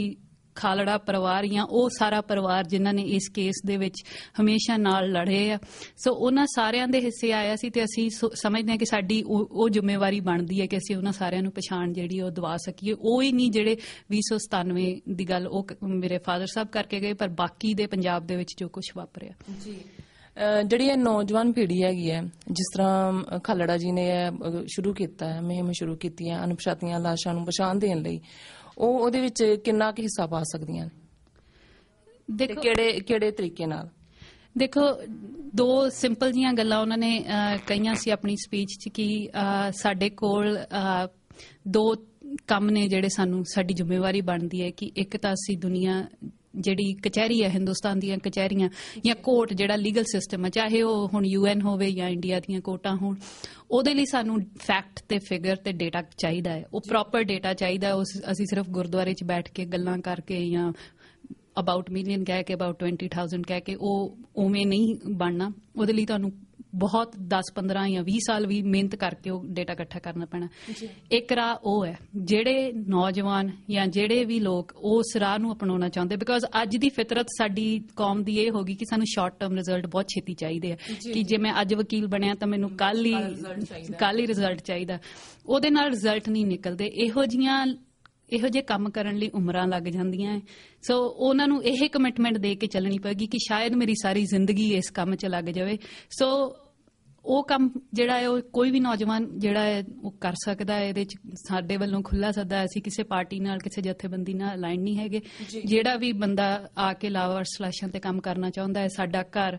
ਖਾਲੜਾ ਪਰਿਵਾਰ ਜਾਂ ਉਹ ਸਾਰਾ ਪਰਿਵਾਰ ਜਿਨ੍ਹਾਂ ਨੇ ਇਸ ਕੇਸ ਦੇ ਵਿੱਚ ਹਮੇਸ਼ਾ ਨਾਲ ਲੜੇ ਆ ਸੋ ਉਹਨਾਂ ਸਾਰਿਆਂ ਦੇ ਹਿੱਸੇ ਆਇਆ ਸੀ ਤੇ ਅਸੀਂ ਸਮਝਦੇ ਹਾਂ ਕਿ ਸਾਡੀ ਉਹ ਜ਼ਿੰਮੇਵਾਰੀ ਬਣਦੀ ਹੈ ਕਿ ਅਸੀਂ ਉਹਨਾਂ ਸਾਰਿਆਂ ਨੂੰ ਪਛਾਣ ਜਿਹੜੀ ਉਹ ਦਵਾ ਸਕੀਏ ਉਹ ਹੀ ਨਹੀਂ ਜਿਹੜੇ 297 ਦੀ ਗੱਲ ਉਹ ਮੇਰੇ ਫਾਦਰ ਸਾਹਿਬ ਕਰਕੇ ਗਏ ਪਰ ਬਾਕੀ ਦੇ ਪੰਜਾਬ ਦੇ ਵਿੱਚ ਜੋ ਕੁਝ ਵਾਪਰਿਆ ਜੀ ਜਿਹੜੀ ਇਹ ਨੌਜਵਾਨ ਪੀੜ੍ਹੀ ਹੈਗੀ ਹੈ ਜਿਸ ਤਰ੍ਹਾਂ ਖਾਲੜਾ ਜੀ ਨੇ ਸ਼ੁਰੂ ਕੀਤਾ ਹੈ ਮਹਿਮ ਸ਼ੁਰੂ ਕੀਤੀ ਹੈ ਅਨੁਪਛਾਤੀਆਂ ਲਾਸ਼ਾਂ ਨੂੰ ਪਛਾਣ ਦੇਣ ਲਈ ਉਹ ਉਹਦੇ ਵਿੱਚ ਕਿੰਨਾ ਕੁ ਹਿੱਸਾ ਪਾ ਸਕਦੀਆਂ ਨੇ ਦੇਖੋ ਕਿਹੜੇ ਕਿਹੜੇ ਤਰੀਕੇ ਨਾਲ ਦੇਖੋ ਦੋ ਸਿੰਪਲ ਜੀਆਂ ਗੱਲਾਂ ਉਹਨਾਂ ਨੇ ਕਹੀਆਂ ਸੀ ਆਪਣੀ ਸਪੀਚ 'ਚ ਕਿ ਸਾਡੇ ਕੋਲ ਦੋ ਕੰਮ ਨੇ ਜਿਹੜੇ ਸਾਨੂੰ ਸਾਡੀ ਜ਼ਿੰਮੇਵਾਰੀ ਬਣਦੀ ਹੈ ਕਿ ਇੱਕ ਤਾਂ ਅਸੀਂ ਦੁਨੀਆ ਜਿਹੜੀ ਕਚਹਿਰੀ ਹੈ ਹਿੰਦੁਸਤਾਨ ਦੀਆਂ ਕਚਹਿਰੀਆਂ ਜਾਂ ਕੋਰਟ ਜਿਹੜਾ ਲੀਗਲ ਸਿਸਟਮ ਹੈ ਚਾਹੇ ਉਹ ਹੁਣ ਯੂਐਨ ਹੋਵੇ ਜਾਂ ਇੰਡੀਆ ਦੀਆਂ ਕੋਰਟਾਂ ਹੋਣ ਉਹਦੇ ਲਈ ਸਾਨੂੰ ਫੈਕਟ ਤੇ ਫਿਗਰ ਤੇ ਡਾਟਾ ਚਾਹੀਦਾ ਹੈ ਉਹ ਪ੍ਰੋਪਰ ਡਾਟਾ ਚਾਹੀਦਾ ਉਸ ਅਸੀਂ ਸਿਰਫ ਗੁਰਦੁਆਰੇ 'ਚ ਬੈਠ ਕੇ ਗੱਲਾਂ ਕਰਕੇ ਜਾਂ ਅਬਾਊਟ ਮਿਲੀਅਨ ਕਹਿ ਕੇ ਅਬਾਊਟ 20000 ਕਹਿ ਕੇ ਉਹ ਉਵੇਂ ਨਹੀਂ ਬਣਨਾ ਉਹਦੇ ਲਈ ਤੁਹਾਨੂੰ ਬਹੁਤ 10 15 ਜਾਂ 20 ਸਾਲ ਵੀ ਮਿਹਨਤ ਕਰਕੇ ਉਹ ਡਾਟਾ ਇਕੱਠਾ ਕਰਨਾ ਪੈਣਾ ਇੱਕ ਰਾਹ ਉਹ ਹੈ ਜਿਹੜੇ ਨੌਜਵਾਨ ਜਾਂ ਜਿਹੜੇ ਵੀ ਲੋਕ ਉਸ ਰਾਹ ਨੂੰ ਅਪਣਾਉਣਾ ਚਾਹੁੰਦੇ ਬਿਕੋਜ਼ ਅੱਜ ਦੀ ਫਿਤਰਤ ਸਾਡੀ ਕੌਮ ਦੀ ਇਹ ਹੋ ਗਈ ਕਿ ਸਾਨੂੰ ਸ਼ਾਰਟ ਟਰਮ ਰਿਜ਼ਲਟ ਬਹੁਤ ਛੇਤੀ ਚਾਹੀਦੇ ਆ ਕਿ ਜੇ ਮੈਂ ਅੱਜ ਵਕੀਲ ਬਣਿਆ ਤਾਂ ਮੈਨੂੰ ਕੱਲ ਹੀ ਕੱਲ ਹੀ ਰਿਜ਼ਲਟ ਚਾਹੀਦਾ ਉਹਦੇ ਨਾਲ ਰਿਜ਼ਲਟ ਨਹੀਂ ਨਿਕਲਦੇ ਇਹੋ ਜੀਆਂ ਇਹੋ ਜਿਹੇ ਕੰਮ ਕਰਨ ਲਈ ਉਮਰਾਂ ਲੱਗ ਜਾਂਦੀਆਂ ਐ ਸੋ ਉਹਨਾਂ ਨੂੰ ਇਹ ਕਮਿਟਮੈਂਟ ਦੇ ਕੇ ਚੱਲਣੀ ਪੈਗੀ ਕਿ ਸ਼ਾਇਦ ਮੇਰੀ ਸਾਰੀ ਜ਼ਿੰਦਗੀ ਇਸ ਕੰਮ 'ਚ ਲੱਗ ਜਾਵੇ ਸੋ ਉਹ ਕੰਮ ਜਿਹੜਾ ਹੈ ਉਹ ਕੋਈ ਵੀ ਨੌਜਵਾਨ ਜਿਹੜਾ ਹੈ ਉਹ ਕਰ ਸਕਦਾ ਹੈ ਇਹਦੇ ਚ ਸਾਡੇ ਵੱਲੋਂ ਖੁੱਲਾ ਸੱਦਾ ਅਸੀਂ ਕਿਸੇ ਪਾਰਟੀ ਨਾਲ ਕਿਸੇ ਜਥੇਬੰਦੀ ਨਾਲ ਅਲਾਈਨ ਨਹੀਂ ਹੈਗੇ ਜਿਹੜਾ ਵੀ ਬੰਦਾ ਆ ਕੇ ਲਾਵਰ ਸਲੈਸ਼ਨ ਤੇ ਕੰਮ ਕਰਨਾ ਚਾਹੁੰਦਾ ਹੈ ਸਾਡਾ ਘਰ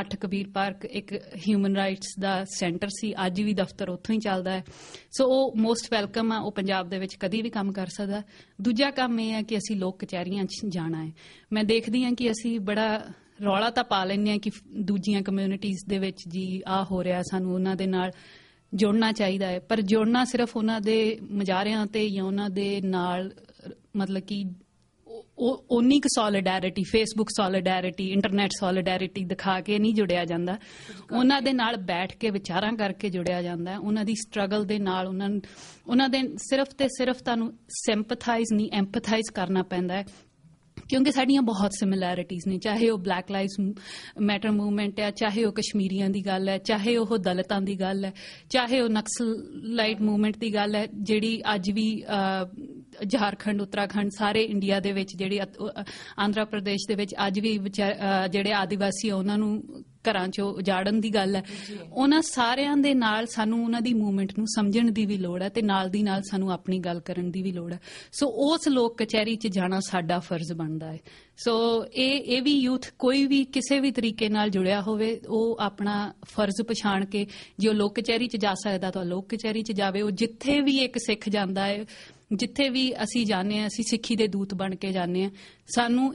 8 ਕਬੀਰ ਪਾਰਕ ਇੱਕ ਹਿਊਮਨ ਰਾਈਟਸ ਦਾ ਸੈਂਟਰ ਸੀ ਅੱਜ ਵੀ ਦਫ਼ਤਰ ਉੱਥੋਂ ਹੀ ਚੱਲਦਾ ਹੈ ਸੋ ਉਹ ਮੋਸਟ ਵੈਲਕਮ ਆ ਉਹ ਪੰਜਾਬ ਦੇ ਵਿੱਚ ਕਦੀ ਵੀ ਕੰਮ ਕਰ ਸਕਦਾ ਦੂਜਾ ਕੰਮ ਇਹ ਹੈ ਕਿ ਅਸੀਂ ਲੋਕ ਕਚਹਿਰੀਆਂ 'ਚ ਜਾਣਾ ਹੈ ਮੈਂ ਦੇਖਦੀ ਹਾਂ ਕਿ ਅਸੀਂ ਬੜਾ ਰੌਲਾ ਤਾਂ ਪਾ ਲੈਂਦੇ ਆ ਕਿ ਦੂਜੀਆਂ ਕਮਿਊਨਿਟੀਆਂ ਦੇ ਵਿੱਚ ਜੀ ਆ ਹੋ ਰਿਹਾ ਸਾਨੂੰ ਉਹਨਾਂ ਦੇ ਨਾਲ ਜੁੜਨਾ ਚਾਹੀਦਾ ਹੈ ਪਰ ਜੁੜਨਾ ਸਿਰਫ ਉਹਨਾਂ ਦੇ ਮਜਾਰਿਆਂ ਤੇ ਜਾਂ ਉਹਨਾਂ ਦੇ ਨਾਲ ਮਤਲਬ ਕਿ ਉਹ ਉਨੀ ਕੁ ਸੋਲਿਡੈਰਿਟੀ ਫੇਸਬੁੱਕ ਸੋਲਿਡੈਰਿਟੀ ਇੰਟਰਨੈਟ ਸੋਲਿਡੈਰਿਟੀ ਦਿਖਾ ਕੇ ਨਹੀਂ ਜੁੜਿਆ ਜਾਂਦਾ ਉਹਨਾਂ ਦੇ ਨਾਲ ਬੈਠ ਕੇ ਵਿਚਾਰਾਂ ਕਰਕੇ ਜੁੜਿਆ ਜਾਂਦਾ ਉਹਨਾਂ ਦੀ ਸਟਰਗਲ ਦੇ ਨਾਲ ਉਹਨਾਂ ਉਹਨਾਂ ਦੇ ਸਿਰਫ ਤੇ ਸਿਰਫ ਤੁਹਾਨੂੰ ਸਿੰਪਥਾਈਜ਼ ਨਹੀਂ ਐਮਪਥਾਈਜ਼ ਕਰਨਾ ਪੈਂਦਾ ਹੈ ਕਿਉਂਕਿ ਸਾਡੀਆਂ ਬਹੁਤ ਸਿਮਿਲੈਰਿਟੀਆਂ ਨੇ ਚਾਹੇ ਉਹ ਬਲੈਕ ਲਾਈਵਸ ਮੈਟਰ ਮੂਵਮੈਂਟ ਹੈ ਚਾਹੇ ਉਹ ਕਸ਼ਮੀਰੀਆਂ ਦੀ ਗੱਲ ਹੈ ਚਾਹੇ ਉਹ ਦਲਿਤਾਂ ਦੀ ਗੱਲ ਹੈ ਚਾਹੇ ਉਹ ਨਕਸਲ ਲਾਈਟ ਮੂਵਮੈਂਟ ਦੀ ਗੱਲ ਹੈ ਜਿਹੜੀ ਅੱਜ ਵੀ ਝਾਰਖੰਡ ਉੱਤਰਾਖੰਡ ਸਾਰੇ ਇੰਡੀਆ ਦੇ ਵਿੱਚ ਜਿਹੜੀ ਆਂਧਰਾ ਪ੍ਰਦੇਸ਼ ਦੇ ਵਿੱਚ ਅੱਜ ਵੀ ਜਿਹੜੇ ਆਦੀਵਾਸੀ ਉਹਨਾਂ ਨੂੰ ਘਰਾਂ 'ਚ ਉਜਾੜਨ ਦੀ ਗੱਲ ਹੈ ਉਹਨਾਂ ਸਾਰਿਆਂ ਦੇ ਨਾਲ ਸਾਨੂੰ ਉਹਨਾਂ ਦੀ ਮੂਵਮੈਂਟ ਨੂੰ ਸਮਝਣ ਦੀ ਵੀ ਲੋੜ ਹੈ ਤੇ ਨਾਲ ਦੀ ਨਾਲ ਸਾਨੂੰ ਆਪਣੀ ਗੱਲ ਕਰਨ ਦੀ ਵੀ ਲੋੜ ਹੈ ਸੋ ਉਸ ਲੋਕ ਕਚਹਿਰੀ 'ਚ ਜਾਣਾ ਸਾਡਾ ਫਰਜ਼ ਬਣਦਾ ਹੈ ਸੋ ਇਹ ਇਹ ਵੀ ਯੂਥ ਕੋਈ ਵੀ ਕਿਸੇ ਵੀ ਤਰੀਕੇ ਨਾਲ ਜੁੜਿਆ ਹੋਵੇ ਉਹ ਆਪਣਾ ਫਰਜ਼ ਪਛਾਣ ਕੇ ਜੇ ਉਹ ਲੋਕ ਕਚਹਿਰੀ 'ਚ ਜਾ ਸਕਦਾ ਤਾਂ ਲੋਕ ਕਚਹਿਰੀ 'ਚ ਜਾਵੇ ਉਹ ਜਿੱਥੇ ਵੀ ਇੱਕ ਸਿੱਖ ਜਾਂਦਾ ਹੈ ਜਿੱਥੇ ਵੀ ਅਸੀਂ ਜਾਂਦੇ ਆ ਅਸੀਂ ਸਿੱਖੀ ਦੇ ਦੂਤ ਬਣ ਕੇ ਜਾਂਦੇ ਆ ਸਾਨੂੰ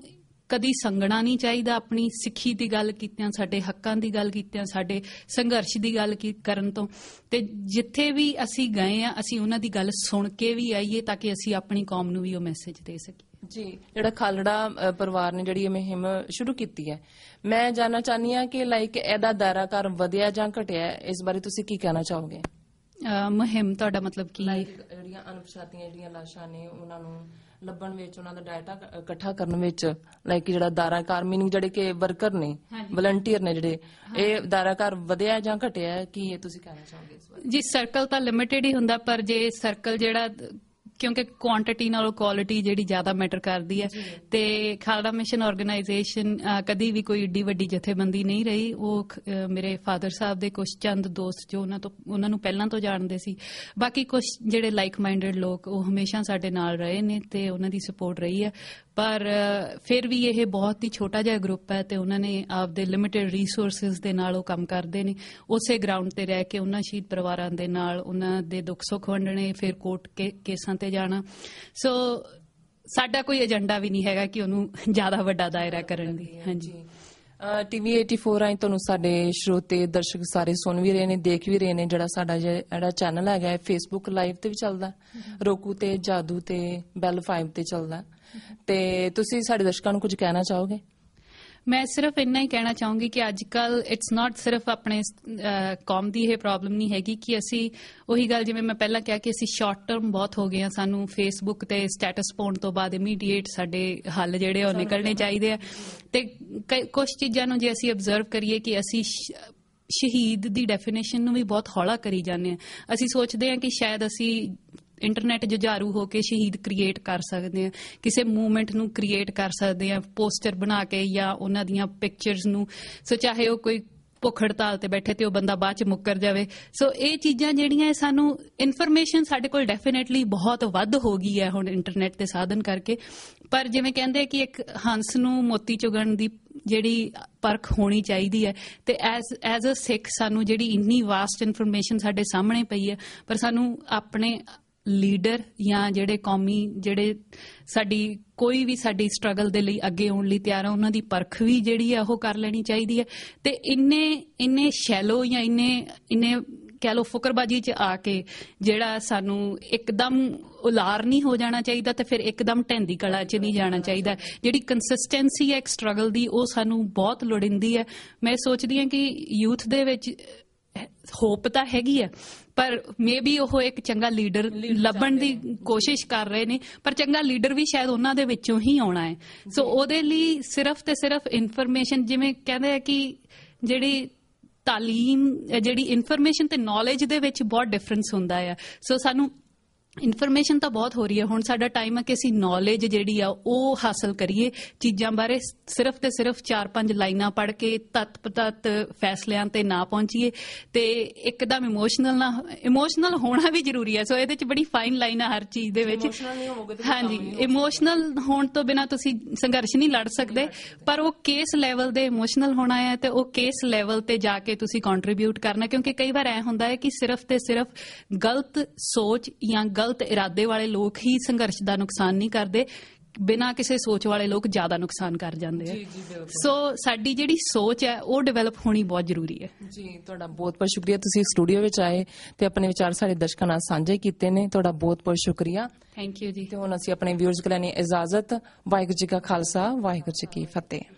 ਕਦੀ ਸੰਗਣਾ ਨਹੀਂ ਚਾਹੀਦਾ ਆਪਣੀ ਸਿੱਖੀ ਦੀ ਗੱਲ ਕੀਤਿਆਂ ਸਾਡੇ ਹੱਕਾਂ ਦੀ ਗੱਲ ਕੀਤਿਆਂ ਸਾਡੇ ਸੰਘਰਸ਼ ਦੀ ਗੱਲ ਕੀ ਕਰਨ ਤੋਂ ਤੇ ਜਿੱਥੇ ਵੀ ਅਸੀਂ ਗਏ ਆ ਅਸੀਂ ਉਹਨਾਂ ਦੀ ਗੱਲ ਸੁਣ ਕੇ ਵੀ ਆਈਏ ਤਾਂ ਕਿ ਅਸੀਂ ਆਪਣੀ ਕੌਮ ਨੂੰ ਵੀ ਉਹ ਮੈਸੇਜ ਦੇ ਸਕੀਏ ਜੀ ਜਿਹੜਾ ਖਾਲੜਾ ਪਰਿਵਾਰ ਨੇ ਜਿਹੜੀ ਇਹ ਮਹਿਮ ਸ਼ੁਰੂ ਕੀਤੀ ਹੈ ਮੈਂ ਜਾਨਣਾ ਚਾਹਨੀ ਆ ਕਿ ਲਾਈਕ ਇਹਦਾ ਦਾਇਰਾ ਕਰ ਵਧਿਆ ਜਾਂ ਘਟਿਆ ਇਸ ਬਾਰੇ ਤੁਸੀਂ ਕੀ ਕਹਿਣਾ ਚਾਹੋਗੇ ਮਹਿਮ ਤੁਹਾਡਾ ਮਤਲਬ ਕੀ ਹੈ ਜਿਹੜੀਆਂ ਅਣਪਛਾਤੀਆਂ ਜਿਹੜੀਆਂ ਲਾਸ਼ਾਂ ਨੇ ਉਹਨਾਂ ਨੂੰ ਲੱਭਣ ਵਿੱਚ ਉਹਨਾਂ ਦਾ ਡਾਟਾ ਇਕੱਠਾ ਕਰਨ ਵਿੱਚ ਲਾਈਕ ਜਿਹੜਾ ਦਾਰਾਕਾਰ ਮੀਨਿੰਗ ਜਿਹੜੇ ਕਿ ਵਰਕਰ ਨੇ ਵਲੰਟੀਅਰ ਨੇ ਜਿਹੜੇ ਇਹ ਦਾਰਾਕਾਰ ਵਧਿਆ ਜਾਂ ਘਟਿਆ ਕੀ ਇਹ ਤੁਸੀਂ ਕਹਿਣਾ ਚਾਹੋਗੇ ਇਸ ਜੀ ਸਰਕਲ ਤਾਂ ਲਿਮਿਟਿਡ ਹੀ ਹੁੰਦਾ ਪਰ ਜੇ ਸਰਕਲ ਜਿਹੜਾ ਕਿਉਂਕਿ ਕੁਆਂਟੀਟੀ ਨਾਲੋਂ ਕੁਆਲਿਟੀ ਜਿਹੜੀ ਜ਼ਿਆਦਾ ਮੈਟਰ ਕਰਦੀ ਹੈ ਤੇ ਖਾਲਸਾ ਮਿਸ਼ਨ ਆਰਗੇਨਾਈਜੇਸ਼ਨ ਕਦੀ ਵੀ ਕੋਈ ਏਡੀ ਵੱਡੀ ਜਥੇਬੰਦੀ ਨਹੀਂ ਰਹੀ ਉਹ ਮੇਰੇ ਫਾਦਰ ਸਾਹਿਬ ਦੇ ਕੁਝ ਚੰਦ ਦੋਸਤ ਜੋ ਉਹਨਾਂ ਤੋਂ ਉਹਨਾਂ ਨੂੰ ਪਹਿਲਾਂ ਤੋਂ ਜਾਣਦੇ ਸੀ ਬਾਕੀ ਕੁਝ ਜਿਹੜੇ ਲਾਈਕ ਮਾਈਂਡਡ ਲੋਕ ਉਹ ਹਮੇਸ਼ਾ ਸਾਡੇ ਨਾਲ ਰਹੇ ਨੇ ਤੇ ਉਹਨਾਂ ਦੀ ਸਪੋਰਟ ਰਹੀ ਹੈ ਪਰ ਫਿਰ ਵੀ ਇਹ ਬਹੁਤ ਹੀ ਛੋਟਾ ਜਿਹਾ ਗਰੁੱਪ ਹੈ ਤੇ ਉਹਨਾਂ ਨੇ ਆਪਦੇ ਲਿਮਿਟਿਡ ਰਿਸੋਰਸਸ ਦੇ ਨਾਲ ਉਹ ਕੰਮ ਕਰਦੇ ਨੇ ਉਸੇ ਗਰਾਊਂਡ ਤੇ ਰਹਿ ਕੇ ਉਹਨਾਂ ਸ਼ਹੀਦ ਪਰਿਵਾਰਾਂ ਦੇ ਨਾਲ ਉਹਨਾਂ ਦੇ ਦੁੱਖ ਸੁੱਖ ਵੰਡਣੇ ਫਿਰ ਕੋਰਟ ਕੇਸਾਂ ਤੇ ਜਾਣਾ ਸੋ ਸਾਡਾ ਕੋਈ ਏਜੰਡਾ ਵੀ ਨਹੀਂ ਹੈਗਾ ਕਿ ਉਹਨੂੰ ਜ਼ਿਆਦਾ ਵੱਡਾ ਦਾਇਰਾ ਕਰਨ ਦੀ ਹਾਂਜੀ ਟੀਵੀ 84 ਆਈ ਤੁਹਾਨੂੰ ਸਾਡੇ ਸ਼ਰੋਤੇ ਦਰਸ਼ਕ ਸਾਰੇ ਸੁਣ ਵੀ ਰਹੇ ਨੇ ਦੇਖ ਵੀ ਰਹੇ ਨੇ ਜਿਹੜਾ ਸਾਡਾ ਜਿਹੜਾ ਚੈਨਲ ਹੈਗਾ ਫੇਸਬੁੱਕ ਲਾਈਵ ਤੇ ਵੀ ਚੱਲਦਾ ਰੋਕੂ ਤੇ ਜਾਦੂ ਤੇ ਬੈਲ 5 ਤੇ ਚੱਲਦਾ ਤੇ ਤੁਸੀਂ ਸਾਡੇ ਦਰਸ਼ਕਾਂ ਨੂੰ ਕੁਝ ਕਹਿਣਾ ਚਾਹੋਗੇ ਮੈਂ ਸਿਰਫ ਇੰਨਾ ਹੀ ਕਹਿਣਾ ਚਾਹੂੰਗੀ ਕਿ ਅੱਜ ਕੱਲ ਇਟਸ ਨਾਟ ਸਿਰਫ ਆਪਣੇ ਕੌਮ ਦੀ ਇਹ ਪ੍ਰੋਬਲਮ ਨਹੀਂ ਹੈਗੀ ਕਿ ਅਸੀਂ ਉਹੀ ਗੱਲ ਜਿਵੇਂ ਮੈਂ ਪਹਿਲਾਂ ਕਿਹਾ ਕਿ ਅਸੀਂ ਸ਼ਾਰਟ ਟਰਮ ਬਹੁਤ ਹੋ ਗਏ ਆ ਸਾਨੂੰ ਫੇਸਬੁੱਕ ਤੇ ਸਟੇਟਸ ਪਾਉਣ ਤੋਂ ਬਾਅਦ ਇਮੀਡੀਏਟ ਸਾਡੇ ਹੱਲ ਜਿਹੜੇ ਉਹ ਨਿਕਲਣੇ ਚਾਹੀਦੇ ਆ ਤੇ ਕੁਝ ਚੀਜ਼ਾਂ ਨੂੰ ਜੇ ਅਸੀਂ ਅਬਜ਼ਰਵ ਕਰੀਏ ਕਿ ਅਸੀਂ ਸ਼ਹੀਦ ਦੀ ਡੈਫੀਨੇਸ਼ਨ ਨੂੰ ਵੀ ਬਹੁਤ ਹੌਲਾ ਕਰੀ ਜਾਂਦੇ ਆ ਅਸੀਂ ਸੋਚਦੇ ਆ ਕਿ ਸ਼ਾਇਦ ਅਸੀਂ ਇੰਟਰਨੈਟ ਜੁਝਾਰੂ ਹੋ ਕੇ ਸ਼ਹੀਦ ਕ੍ਰੀਏਟ ਕਰ ਸਕਦੇ ਆ ਕਿਸੇ ਮੂਵਮੈਂਟ ਨੂੰ ਕ੍ਰੀਏਟ ਕਰ ਸਕਦੇ ਆ ਪੋਸਟਰ ਬਣਾ ਕੇ ਜਾਂ ਉਹਨਾਂ ਦੀਆਂ ਪਿਕਚਰਸ ਨੂੰ ਸੋ ਚਾਹੇ ਉਹ ਕੋਈ ਭੁੱਖ ਹੜਤਾਲ ਤੇ ਬੈਠੇ ਤੇ ਉਹ ਬੰਦਾ ਬਾਅਦ ਚ ਮੁੱਕਰ ਜਾਵੇ ਸੋ ਇਹ ਚੀਜ਼ਾਂ ਜਿਹੜੀਆਂ ਸਾਨੂੰ ਇਨਫੋਰਮੇਸ਼ਨ ਸਾਡੇ ਕੋਲ ਡੈਫੀਨਿਟਲੀ ਬਹੁਤ ਵੱਧ ਹੋ ਗਈ ਹੈ ਹੁਣ ਇੰਟਰਨੈਟ ਤੇ ਸਾਧਨ ਕਰਕੇ ਪਰ ਜਿਵੇਂ ਕਹਿੰਦੇ ਕਿ ਇੱਕ ਹੰਸ ਨੂੰ ਮੋਤੀ ਚੁਗਣ ਦੀ ਜਿਹੜੀ ਪਰਖ ਹੋਣੀ ਚਾਹੀਦੀ ਹੈ ਤੇ ਐਸ ਐਜ਼ ਅ ਸਿੱਖ ਸਾਨੂੰ ਜਿਹੜੀ ਇੰਨੀ ਵਾਸਟ ਇਨਫੋਰਮੇਸ਼ਨ ਸਾਡੇ ਸਾਹਮਣੇ ਪਈ ਹੈ ਪਰ ਸਾਨੂੰ ਆਪਣੇ ਲੀਡਰ ਜਾਂ ਜਿਹੜੇ ਕੌਮੀ ਜਿਹੜੇ ਸਾਡੀ ਕੋਈ ਵੀ ਸਾਡੀ ਸਟਰਗਲ ਦੇ ਲਈ ਅੱਗੇ ਆਉਣ ਲਈ ਤਿਆਰ ਆ ਉਹਨਾਂ ਦੀ ਪਰਖ ਵੀ ਜਿਹੜੀ ਆ ਉਹ ਕਰ ਲੈਣੀ ਚਾਹੀਦੀ ਹੈ ਤੇ ਇੰਨੇ ਇੰਨੇ ਸ਼ੈਲੋ ਜਾਂ ਇੰਨੇ ਇੰਨੇ ਕਹ ਲੋ ਫੁਕਰਬਾਜੀ 'ਚ ਆ ਕੇ ਜਿਹੜਾ ਸਾਨੂੰ ਇੱਕਦਮ ਉਲਾਰ ਨਹੀਂ ਹੋ ਜਾਣਾ ਚਾਹੀਦਾ ਤੇ ਫਿਰ ਇੱਕਦਮ ਢੈਂਦੀ ਕਲਾ 'ਚ ਨਹੀਂ ਜਾਣਾ ਚਾਹੀਦਾ ਜਿਹੜੀ ਕੰਸਿਸਟੈਂਸੀ ਹੈ ਇੱਕ ਸਟਰਗਲ ਦੀ ਉਹ ਸਾਨੂੰ ਬਹੁਤ ਲੋੜਿੰਦੀ ਹੈ ਮੈਂ ਸੋਚਦੀ ਹਾਂ ਕਿ ਯੂਥ ਦੇ ਵਿੱਚ ਹੋਪ ਤਾਂ ਹੈਗੀ ਆ ਪਰ ਮੇਬੀ ਉਹ ਇੱਕ ਚੰਗਾ ਲੀਡਰ ਲੱਭਣ ਦੀ ਕੋਸ਼ਿਸ਼ ਕਰ ਰਹੇ ਨੇ ਪਰ ਚੰਗਾ ਲੀਡਰ ਵੀ ਸ਼ਾਇਦ ਉਹਨਾਂ ਦੇ ਵਿੱਚੋਂ ਹੀ ਆਉਣਾ ਹੈ ਸੋ ਉਹਦੇ ਲਈ ਸਿਰਫ ਤੇ ਸਿਰਫ ਇਨਫੋਰਮੇਸ਼ਨ ਜਿਵੇਂ ਕਹਿੰਦੇ ਆ ਕਿ ਜਿਹੜੀ ਤਾਲੀਮ ਜਿਹੜੀ ਇਨਫੋਰਮੇਸ਼ਨ ਤੇ ਨੌਲੇਜ ਦੇ ਵਿੱਚ ਬਹੁਤ ਡਿਫਰੈਂਸ ਹੁੰਦਾ ਹੈ ਸੋ ਸਾਨੂੰ ਇਨਫੋਰਮੇਸ਼ਨ ਤਾਂ ਬਹੁਤ ਹੋ ਰਹੀ ਹੈ ਹੁਣ ਸਾਡਾ ਟਾਈਮ ਹੈ ਕਿ ਅਸੀਂ ਨੌਲੇਜ ਜਿਹੜੀ ਆ ਉਹ ਹਾਸਲ ਕਰੀਏ ਚੀਜ਼ਾਂ ਬਾਰੇ ਸਿਰਫ ਤੇ ਸਿਰਫ 4-5 ਲਾਈਨਾਂ ਪੜ੍ਹ ਕੇ ਤਤ-ਪਤਤ ਫੈਸਲਿਆਂ ਤੇ ਨਾ ਪਹੁੰਚੀਏ ਤੇ ਇੱਕਦਮ ਇਮੋਸ਼ਨਲ ਨਾ ਇਮੋਸ਼ਨਲ ਹੋਣਾ ਵੀ ਜ਼ਰੂਰੀ ਹੈ ਸੋ ਇਹਦੇ ਚ ਬੜੀ ਫਾਈਨ ਲਾਈਨ ਆ ਹਰ ਚੀਜ਼ ਦੇ ਵਿੱਚ ਹਾਂਜੀ ਇਮੋਸ਼ਨਲ ਹੋਣ ਤੋਂ ਬਿਨਾ ਤੁਸੀਂ ਸੰਘਰਸ਼ ਨਹੀਂ ਲੜ ਸਕਦੇ ਪਰ ਉਹ ਕੇਸ ਲੈਵਲ ਦੇ ਇਮੋਸ਼ਨਲ ਹੋਣਾ ਹੈ ਤੇ ਉਹ ਕੇਸ ਲੈਵਲ ਤੇ ਜਾ ਕੇ ਤੁਸੀਂ ਕੰਟਰੀਬਿਊਟ ਕਰਨਾ ਕਿਉਂਕਿ ਕਈ ਵਾਰ ਐ ਹੁੰਦਾ ਹੈ ਕਿ ਸਿਰਫ ਤੇ ਸਿਰਫ ਗਲਤ ਸੋਚ ਜਾਂ ਗਲਤ ਇਰਾਦੇ ਵਾਲੇ ਲੋਕ ਹੀ ਸੰਘਰਸ਼ ਦਾ ਨੁਕਸਾਨ ਨਹੀਂ ਕਰਦੇ ਬਿਨਾ ਕਿਸੇ ਸੋਚ ਵਾਲੇ ਲੋਕ ਜ਼ਿਆਦਾ ਨੁਕਸਾਨ ਕਰ ਜਾਂਦੇ ਆ ਸੋ ਸਾਡੀ ਜਿਹੜੀ ਸੋਚ ਹੈ ਉਹ ਡਿਵੈਲਪ ਹੋਣੀ ਬਹੁਤ ਜ਼ਰੂਰੀ ਹੈ ਜੀ ਤੁਹਾਡਾ ਬਹੁਤ ਬਹੁਤ ਸ਼ੁਕਰੀਆ ਤੁਸੀਂ ਸਟੂਡੀਓ ਵਿੱਚ ਆਏ ਤੇ ਆਪਣੇ ਵਿਚਾਰ ਸਾਡੇ ਦਰਸ਼ਕਾਂ ਨਾਲ ਸਾਂਝੇ ਕੀਤੇ ਨੇ ਤੁਹਾਡਾ ਬਹੁਤ ਬਹੁਤ ਸ਼ੁਕਰੀਆ ਥੈਂਕ ਯੂ ਜੀ ਤੇ ਹੁਣ ਅਸੀਂ ਆਪਣੇ ਵਿਊਅਰਸ ਕੋਲ ਲੈਣੀ ਇਜਾਜ਼ਤ ਵਾਹਿਗੁਰੂ ਜੀ ਕਾ ਖਾਲਸਾ ਵਾਹਿਗੁਰੂ ਜੀ ਕੀ ਫਤਿਹ